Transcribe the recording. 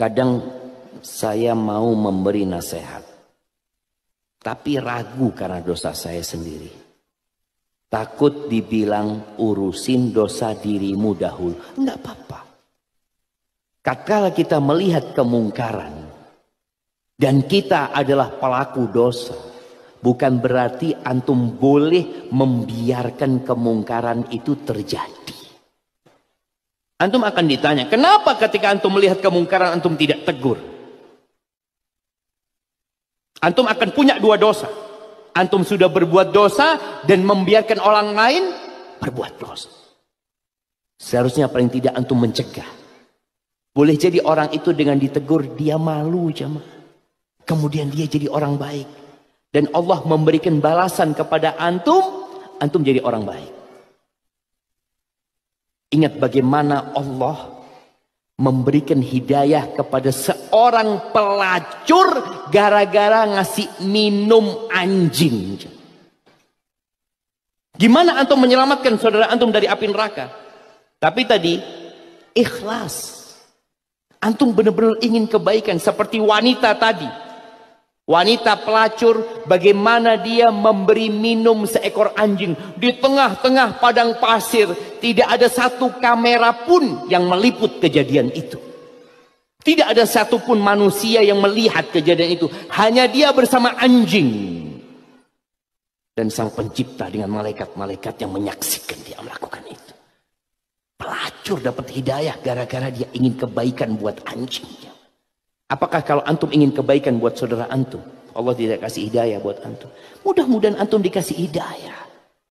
Kadang saya mau memberi nasihat. Tapi ragu karena dosa saya sendiri. Takut dibilang urusin dosa dirimu dahulu. Enggak apa-apa. Tatkala kita melihat kemungkaran. Dan kita adalah pelaku dosa. Bukan berarti antum boleh membiarkan kemungkaran itu terjadi. Antum akan ditanya, kenapa ketika antum melihat kemungkaran antum tidak tegur? Antum akan punya dua dosa. Antum sudah berbuat dosa dan membiarkan orang lain berbuat dosa. Seharusnya paling tidak antum mencegah. Boleh jadi orang itu dengan ditegur dia malu jemaah. Kemudian dia jadi orang baik. Dan Allah memberikan balasan kepada antum, antum jadi orang baik. Ingat bagaimana Allah memberikan hidayah kepada seorang pelacur gara-gara ngasih minum anjing. Gimana antum menyelamatkan saudara antum dari api neraka? Tapi tadi ikhlas. Antum benar-benar ingin kebaikan seperti wanita tadi. Wanita pelacur bagaimana dia memberi minum seekor anjing di tengah-tengah padang pasir. Tidak ada satu kamera pun yang meliput kejadian itu. Tidak ada satupun manusia yang melihat kejadian itu. Hanya dia bersama anjing. Dan sang pencipta dengan malaikat-malaikat yang menyaksikan dia melakukan itu. Pelacur dapat hidayah gara-gara dia ingin kebaikan buat anjingnya. Apakah kalau antum ingin kebaikan buat saudara antum, Allah tidak kasih hidayah buat antum. Mudah-mudahan antum dikasih hidayah.